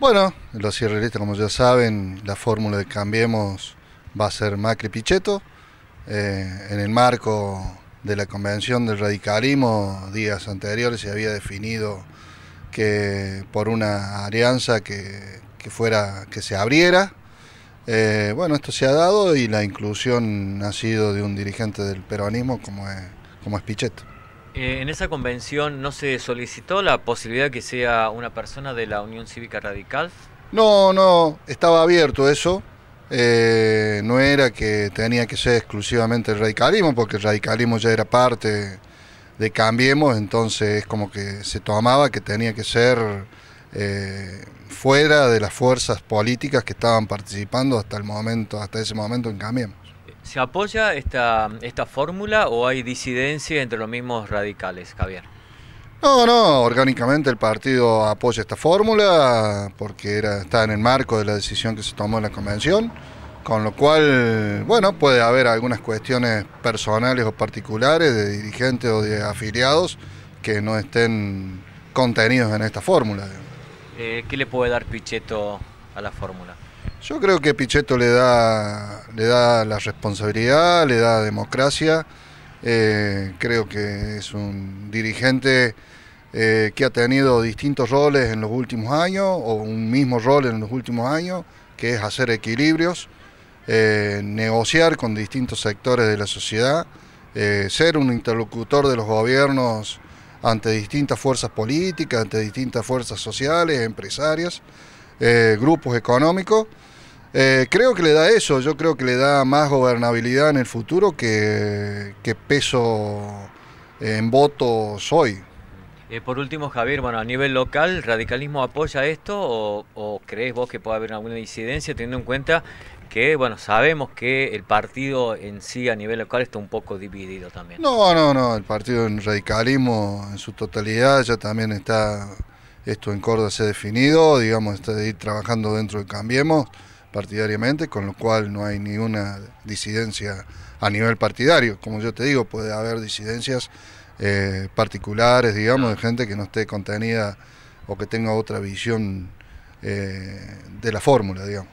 Bueno, los irrealistas, como ya saben, la fórmula de Cambiemos va a ser Macri-Pichetto. Eh, en el marco de la convención del radicalismo, días anteriores se había definido que por una alianza que, fuera que se abriera. Eh, bueno, esto se ha dado y la inclusión ha sido de un dirigente del peronismo como es, como es Pichetto. Eh, en esa convención no se solicitó la posibilidad que sea una persona de la Unión Cívica Radical. No, no, estaba abierto eso. Eh, no era que tenía que ser exclusivamente el radicalismo, porque el radicalismo ya era parte de Cambiemos, entonces es como que se tomaba que tenía que ser eh, fuera de las fuerzas políticas que estaban participando hasta el momento, hasta ese momento en Cambiemos. ¿Se apoya esta, esta fórmula o hay disidencia entre los mismos radicales, Javier? No, no, orgánicamente el partido apoya esta fórmula porque era, está en el marco de la decisión que se tomó en la convención, con lo cual, bueno, puede haber algunas cuestiones personales o particulares de dirigentes o de afiliados que no estén contenidos en esta fórmula. Eh, ¿Qué le puede dar Pichetto a la fórmula? Yo creo que Pichetto le da, la responsabilidad, le da democracia. Eh, creo que es un dirigente eh, que ha tenido distintos roles en los últimos años, o un mismo rol en los últimos años, que es hacer equilibrios, eh, negociar con distintos sectores de la sociedad, ser un interlocutor de los gobiernos ante distintas fuerzas políticas, ante distintas fuerzas sociales, empresarias. Eh, grupos económicos. Eh, creo que le da eso, yo creo que le da más gobernabilidad en el futuro que, peso en votos hoy. Eh, por último, Javier, bueno, a nivel local, ¿radicalismo apoya esto o, crees vos que puede haber alguna incidencia, teniendo en cuenta que, bueno, sabemos que el partido en sí a nivel local está un poco dividido también? No, no, no, el partido en radicalismo en su totalidad ya también está esto en Córdoba se ha definido, digamos, está de ir trabajando dentro de Cambiemos partidariamente, con lo cual no hay ninguna disidencia a nivel partidario. Como yo te digo, puede haber disidencias eh, particulares, digamos, de gente que no esté contenida o que tenga otra visión eh, de la fórmula, digamos.